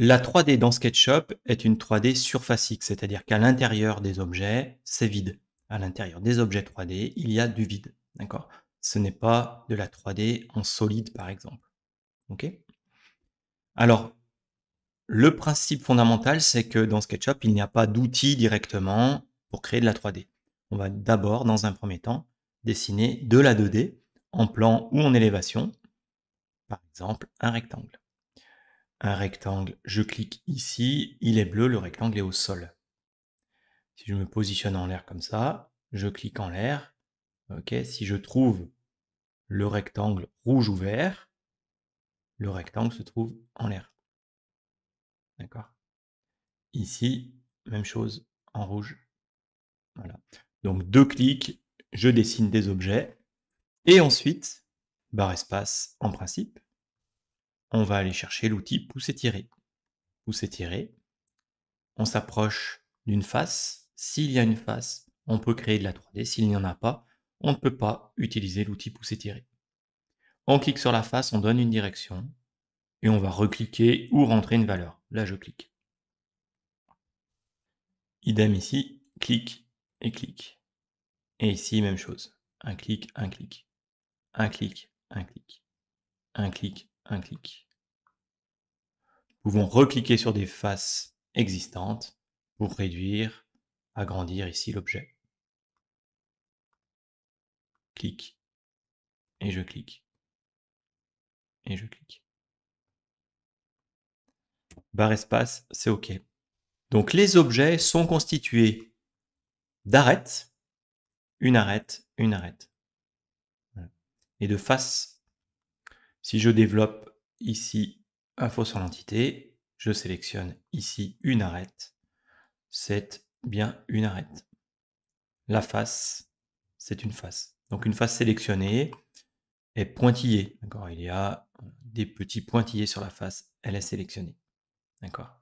La 3D dans SketchUp est une 3D surfacique, c'est-à-dire qu'à l'intérieur des objets, c'est vide. À l'intérieur des objets 3D, il y a du vide. D'accord Ce n'est pas de la 3D en solide, par exemple. OK Alors, le principe fondamental, c'est que dans SketchUp, il n'y a pas d'outil directement pour créer de la 3D. On va d'abord, dans un premier temps, dessiner de la 2D en plan ou en élévation, par exemple un rectangle un rectangle, je clique ici, il est bleu, le rectangle est au sol. Si je me positionne en l'air comme ça, je clique en l'air, ok, si je trouve le rectangle rouge ou vert, le rectangle se trouve en l'air. D'accord Ici, même chose, en rouge. Voilà. Donc deux clics, je dessine des objets, et ensuite, barre espace en principe, on va aller chercher l'outil pousser-tirer. Pousser-tirer, on s'approche d'une face. S'il y a une face, on peut créer de la 3D. S'il n'y en a pas, on ne peut pas utiliser l'outil pousser-tirer. On clique sur la face, on donne une direction et on va recliquer ou rentrer une valeur. Là, je clique. Idem ici, clic et clic. Et ici, même chose. Un clic, un clic. Un clic, un clic. Un clic, un clic. Nous pouvons recliquer sur des faces existantes pour réduire, agrandir ici l'objet. Clic. Et je clique. Et je clique. Barre espace, c'est OK. Donc les objets sont constitués d'arêtes, une arête, une arête, et de faces si je développe ici info sur l'entité, je sélectionne ici une arête. C'est bien une arête. La face, c'est une face. Donc une face sélectionnée est pointillée. D'accord Il y a des petits pointillés sur la face. Elle est sélectionnée. D'accord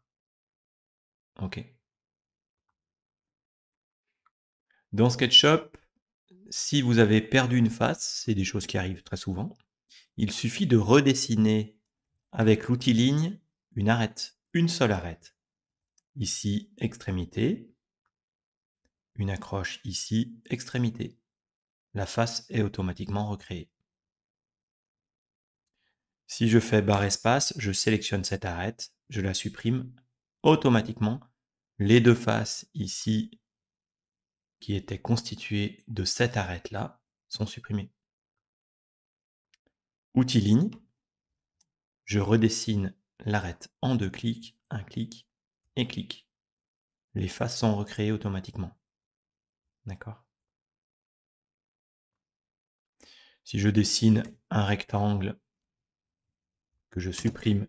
Ok. Dans SketchUp, si vous avez perdu une face, c'est des choses qui arrivent très souvent, il suffit de redessiner avec l'outil ligne une arête, une seule arête. Ici, extrémité, une accroche ici, extrémité. La face est automatiquement recréée. Si je fais barre espace, je sélectionne cette arête, je la supprime automatiquement. Les deux faces ici, qui étaient constituées de cette arête-là, sont supprimées. Outil ligne. Je redessine l'arête en deux clics, un clic et clic. Les faces sont recréées automatiquement. D'accord Si je dessine un rectangle, que je supprime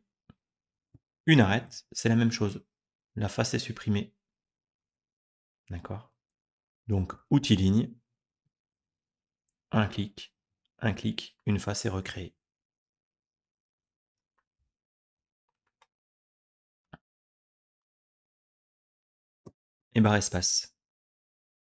une arête, c'est la même chose. La face est supprimée. D'accord Donc, outil ligne, un clic, un clic, une face est recréée. et barre espace.